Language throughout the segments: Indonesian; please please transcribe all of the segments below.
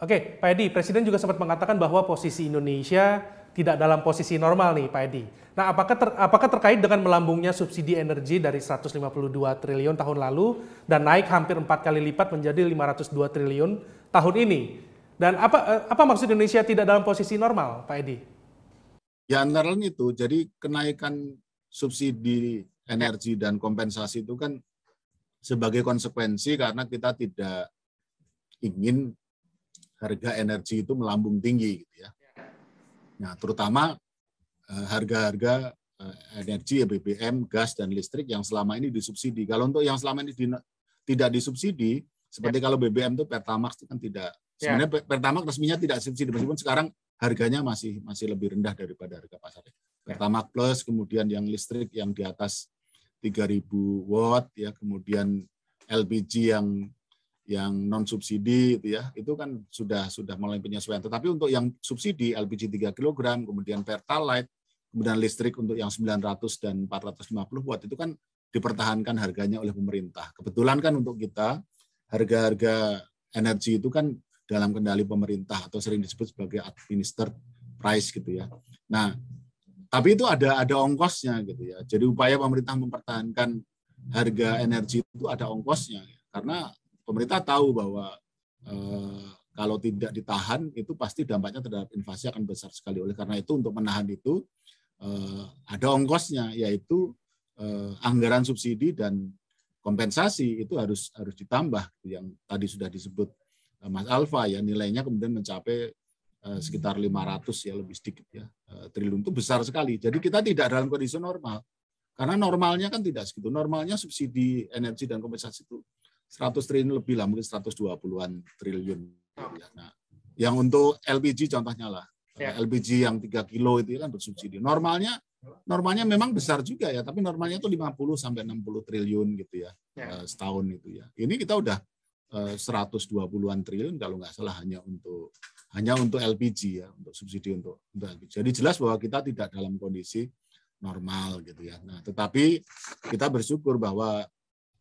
Oke, Pak Edi, Presiden juga sempat mengatakan bahwa posisi Indonesia tidak dalam posisi normal nih, Pak Edi. Nah, apakah ter, apakah terkait dengan melambungnya subsidi energi dari 152 triliun tahun lalu dan naik hampir empat kali lipat menjadi 502 triliun tahun ini? Dan apa eh, apa maksud Indonesia tidak dalam posisi normal, Pak Edi? Ya, antara lain itu. Jadi kenaikan subsidi energi dan kompensasi itu kan sebagai konsekuensi karena kita tidak ingin harga energi itu melambung tinggi gitu ya. Nah, terutama eh, harga-harga eh, energi e BBM, gas dan listrik yang selama ini disubsidi. Kalau untuk yang selama ini tidak disubsidi, seperti ya. kalau BBM itu Pertamax itu kan tidak ya. sebenarnya Pertamax resminya tidak subsidi meskipun sekarang harganya masih masih lebih rendah daripada harga pasar. Pertamax Plus kemudian yang listrik yang di atas 3000 watt ya kemudian LPG yang yang non subsidi itu ya itu kan sudah sudah mulai penyesuaian tetapi untuk yang subsidi LPG 3 kg kemudian pertalite kemudian listrik untuk yang 900 dan 450 watt itu kan dipertahankan harganya oleh pemerintah kebetulan kan untuk kita harga-harga energi itu kan dalam kendali pemerintah atau sering disebut sebagai administered price gitu ya nah tapi itu ada ada ongkosnya gitu ya jadi upaya pemerintah mempertahankan harga energi itu ada ongkosnya karena pemerintah tahu bahwa eh, kalau tidak ditahan itu pasti dampaknya terhadap inflasi akan besar sekali. Oleh karena itu untuk menahan itu eh, ada ongkosnya yaitu eh, anggaran subsidi dan kompensasi itu harus harus ditambah yang tadi sudah disebut eh, Mas Alfa ya nilainya kemudian mencapai eh, sekitar 500 ya lebih sedikit ya eh, triliun itu besar sekali. Jadi kita tidak dalam kondisi normal karena normalnya kan tidak segitu. Normalnya subsidi energi dan kompensasi itu 100 triliun lebih lah, mungkin 120-an triliun. Nah, yang untuk LPG contohnya lah, ya. LPG yang 3 kilo itu kan bersubsidi. Normalnya normalnya memang besar juga ya, tapi normalnya itu 50 sampai 60 triliun gitu ya, ya. Eh, setahun itu ya. Ini kita udah 120-an eh, triliun kalau nggak salah hanya untuk hanya untuk LPG ya, untuk subsidi untuk, untuk LPG. Jadi jelas bahwa kita tidak dalam kondisi normal gitu ya. Nah, tetapi kita bersyukur bahwa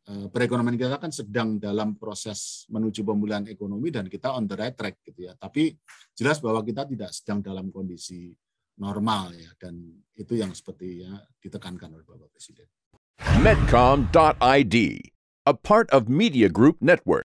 Eh, perekonomian kita kan sedang dalam proses menuju pemulihan ekonomi dan kita on the right track gitu ya. Tapi jelas bahwa kita tidak sedang dalam kondisi normal ya dan itu yang seperti ya ditekankan oleh Bapak Presiden. Medcom.id, a part of Media Group Network.